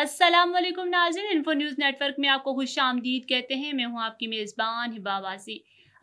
Aslam Nazin info news network में आपको खुश आमदीद कहते हैं मैं हूँ आपकी मेज़बान हिबावासी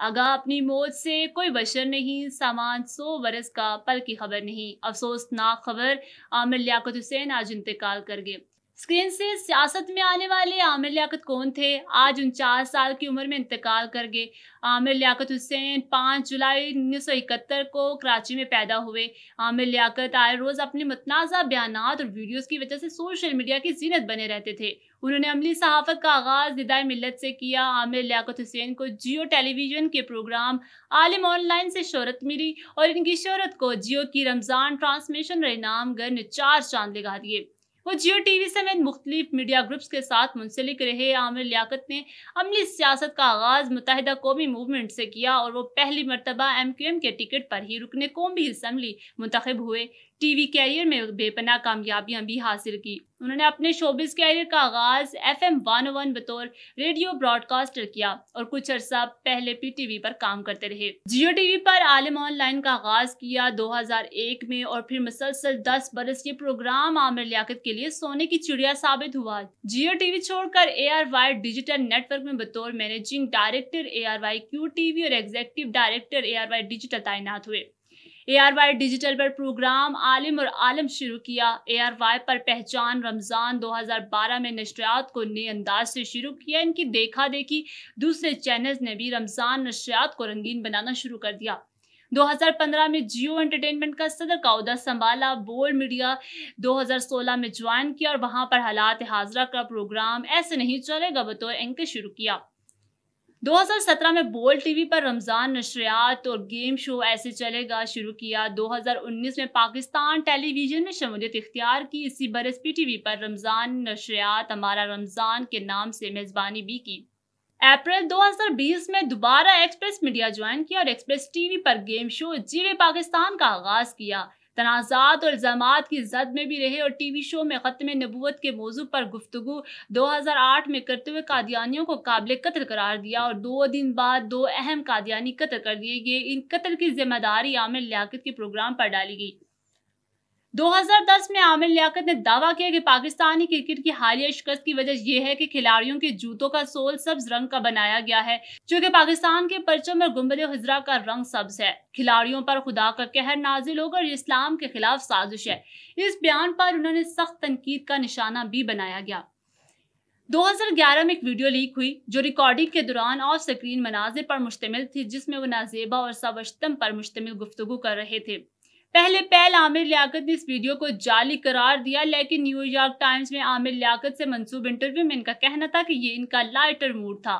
आगा अपनी मौत से कोई बशर नहीं सामान सौ बरस का पल की खबर नहीं अफसोसनाक खबर आमिर लियाकत हुसैन आज इंतकाल कर गए स्क्रीन से सियासत में आने वाले आमिर लियाकत कौन थे आज उनचास साल की उम्र में इंतकाल कर गए आमिर लियाकत हुसैन पाँच जुलाई उन्नीस सौ इकहत्तर को कराची में पैदा हुए आमिर लियाकत आए रोज़ अपने मतनाज़ा बयान और वीडियोस की वजह से सोशल मीडिया की जीनत बने रहते थे उन्होंने अमली सहाफ़त का आगाज़ निदाय मिलत से किया आमिर लियाकत हुसैन को जियो टेलीविज़न के प्रोग्राम आलिम ऑनलाइन से शहरत मिली और इनकी शहरत को जियो की रमज़ान ट्रांसमिशन और इनाम गर ने चार चांद लगा दिए वो जियो टीवी समेत मुख्तलिफ मीडिया ग्रुप्स के साथ मुंसलिक रहे आमिर लियाकत ने अमली सियासत का आगाज मुतहदा कौमी मूवमेंट से किया और वो पहली मरतबा एम क्यू एम के टिकट पर ही रुकने कौमी असम्बली मुंतब हुए टीवी कैरियर में बेपना कामयाबियां भी हासिल की उन्होंने अपने शोबिस कैरियर का आगाज एफ एम वन वन बतौर रेडियो ब्रॉडकास्टर किया और कुछ अरसा पहले पी टीवी पर काम करते रहे जियो टीवी पर आलम ऑनलाइन का आगाज किया 2001 में और फिर मुसलसल 10 बरस ये प्रोग्राम आमिर लियाकत के लिए सोने की चिड़िया साबित हुआ जियो टीवी छोड़कर A R Y digital network में बतौर managing director A R Y Q TV और executive director A R Y digital तैनात हुए ए आर वाई डिजिटल पर प्रोग्राम आलिम और आलम शुरू किया ए आर वाई पर पहचान रमज़ान 2012 में नशरियात को नए अंदाज से शुरू किया इनकी देखा देखी दूसरे चैनल्स ने भी रमज़ान नशरियात को रंगीन बनाना शुरू कर दिया 2015 में जियो एंटरटेनमेंट का सदर का उहदा संभाला बोल मीडिया 2016 में ज्वाइन किया और वहां पर हालात हाजरा का प्रोग्राम ऐसे नहीं चलेगा बतौर एंकर शुरू किया 2017 में बोल टीवी पर रमज़ान नशरियात और गेम शो ऐसे चलेगा शुरू किया 2019 में पाकिस्तान टेलीविज़न में शमूलियत इख्तियार की इसी बरस पी टी वी पर रमज़ान नशरियात हमारा रमज़ान के नाम से मेज़बानी भी की अप्रैल 2020 में दोबारा एक्सप्रेस मीडिया ज्वाइन किया और एक्सप्रेस टीवी पर गेम शो जीवे पाकिस्तान का आगाज किया तनाज़ात और इल्ज़ाम की जद में भी रहे और टी वी शो में ख़त्म नबूत के मौजू पर गुफ्तु दो हज़ार आठ में करते हुए कादियानियों को काबिल कत्ल करार दिया और दो दिन बाद दो अहम कादियानी कत्ल कर दिए गए इन कत्ल की जिम्मेदारी आमिर लियाकत के प्रोग्राम पर डाली गई 2010 में आमिर लियाकत ने दावा किया कि पाकिस्तानी क्रिकेट की हालिया शिकस्त की वजह यह है कि खिलाड़ियों के जूतों का सोल सब्ज रंग का बनाया गया है जो कि पाकिस्तान के परचम और गुम्बद हजरा का रंग सब्ज है खिलाड़ियों पर खुदा का कहर नाजिल होकर इस्लाम के खिलाफ साजिश है इस बयान पर उन्होंने सख्त तनकीद का निशाना भी बनाया गया 2011 में एक वीडियो लीक हुई जो रिकॉर्डिंग के दौरान ऑफ स्क्रीन मनाजिर पर मुश्तमिल थी जिसमें वो नाजेबा और सवश्तम पर मुश्तमिल गुफ्तु कर रहे थे पहले पहल आमिर लियाकत ने इस वीडियो को जाली करार दिया लेकिन न्यूयॉर्क टाइम्स में आमिर लियाकत से मंसूब इंटरव्यू में इनका कहना था कि ये इनका लाइटर मूड था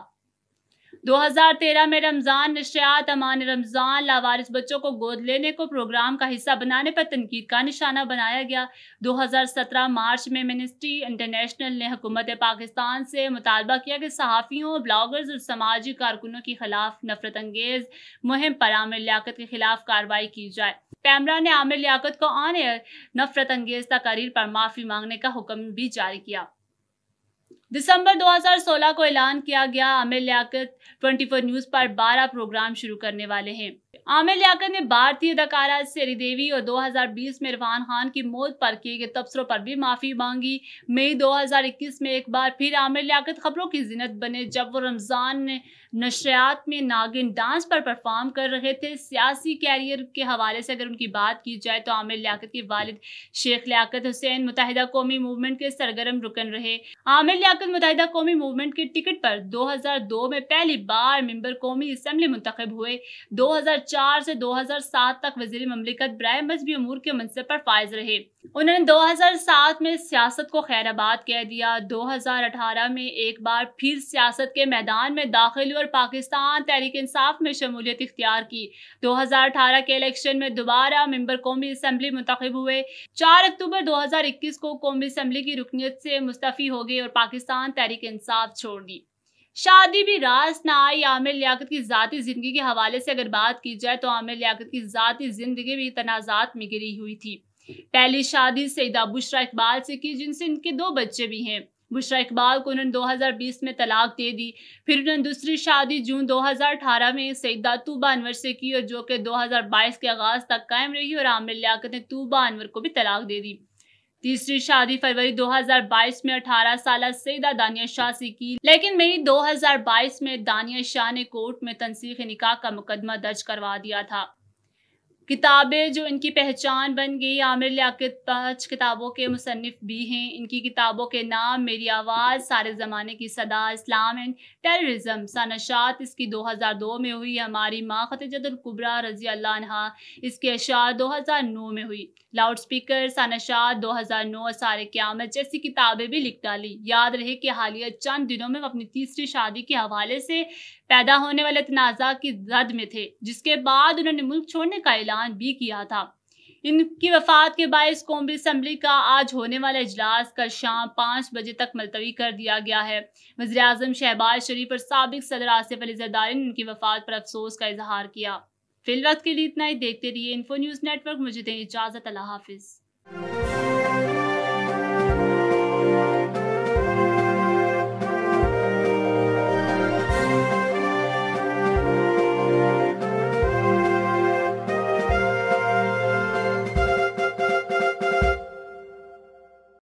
2013 में रमजान नशात अमान रमजान लावारिस बच्चों को गोद लेने को प्रोग्राम का हिस्सा बनाने पर तनकीद का निशाना बनाया गया 2017 मार्च में मिनिस्ट्री इंटरनेशनल ने हुकूमत पाकिस्तान से मुतालबा किया कि सहाफ़ियों ब्लॉगर्स और समाजी कारकुनों के खिलाफ नफरत अंगेज मुहिम पर आमिर लियाकत के खिलाफ कार्रवाई की जाए पैमरा ने आमिर लियाकत को आने नफरत अंगेज तकारीर पर माफ़ी मांगने का हुक्म भी जारी किया दिसंबर 2016 को ऐलान किया गया आमिर लियाकत 24 न्यूज पर 12 प्रोग्राम शुरू करने वाले हैं आमिर लियाकत ने भारतीय अदाकारा श्रीदेवी और 2020 में इरफान खान की मौत पर किए गए तबसरों पर भी माफी मांगी मई 2021 में एक बार फिर आमिर लियाकत खबरों की जिनत बने जब वो रमजान ने नशरियात में नागिन डांस पर परफॉर्म कर रहे थे सियासी कैरियर के हवाले से अगर उनकी बात की जाए तो आमिर लियाकत के वालिद शेख लियाकत हुसैन मुतहदा कौमी मूवमेंट के सरगर्म रुकन रहे आमिर लियाकत मुतहदा कौमी मूवमेंट के टिकट पर 2002 में पहली बार मेंबर कौमी असम्बली मुंतखब हुए 2004 से 2007 तक वजीर ममलिकत ब्राय मजहबी अमूर के मनसब पर फायज रहे उन्होंने 2007 में सियासत को खैराबाद कह दिया 2018 में एक बार फिर सियासत के मैदान में दाखिल हुए पर पाकिस्तान तहरीक इंसाफ में शमूलियत इख्तियार की 2018 के इलेक्शन में दोबारा मेंबर कौमी असम्बली मुंतखब हुए 4 अक्टूबर 2021 को कौमी असम्बली की रुकनीत से मुस्तफ़ी हो गए और पाकिस्तान तहरीक इंसाफ छोड़ दी शादी भी रास ना आई आमिर लियाकत की ज़ाती ज़िंदगी के हवाले से अगर बात की जाए तो आमिर लियाकत की ज़ाती ज़िंदगी भी तनाज़ात में गिरी हुई थी पहली शादी सईदा बुशरा इकबाल से की जिनसे इनके दो बच्चे भी हैं बुशरा इकबाल को उन्होंने 2020 में तलाक दे दी फिर उन्होंने दूसरी शादी जून 2018 में सईदा तूबा अनवर से की और जो कि 2022 के आगाज तक कायम रही और आमिर लियाकत ने तूबा अनवर को भी तलाक दे दी तीसरी शादी फरवरी 2022 में 18 साल सईदा दानिया शाह से की लेकिन मई 2022 में दानिया शाह ने कोर्ट में तनसीख निकाह का मुकदमा दर्ज करवा दिया था किताबें जो इनकी पहचान बन गई आमिर लियाकत पाँच किताबों के मुसनफ़ भी हैं इनकी किताबों के नाम मेरी आवाज़ सारे ज़माने की सदा इस्लाम एंड टेररिज्म सनशात इसकी 2002 में हुई हमारी माँ खतजतुल्कुबरा रजी अल्लाह इसकी हज़ार 2009 में हुई लाउड स्पीकर सनशात 2009 और सारे क्यामत जैसी किताबें भी लिख डाली याद रहे कि हालिया चंद दिनों में अपनी तीसरी शादी के हवाले से पैदा होने वाले तनाज़ा की जद में थे जिसके बाद उन्होंने मुल्क छोड़ने का ऐलान भी किया था इनकी वफात के बायस कौमी असम्बली का आज होने वाला इजलास कल शाम पाँच बजे तक मुलतवी कर दिया गया है वजर अजम शहबाज शरीफ और सबक सदर आसिफ अली जरदारी ने इनकी वफात पर अफसोस का इजहार किया फिल वक्त के लिए इतना ही देखते रहिए इन्फो न्यूज़ नेटवर्क मुझे दें इजाज़त अल्लाह हाफिज़